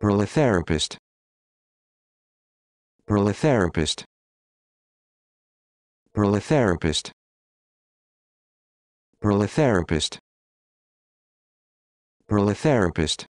Prolotherapist. Prolotherapist. Prolotherapist. Prolotherapist. Prolotherapist.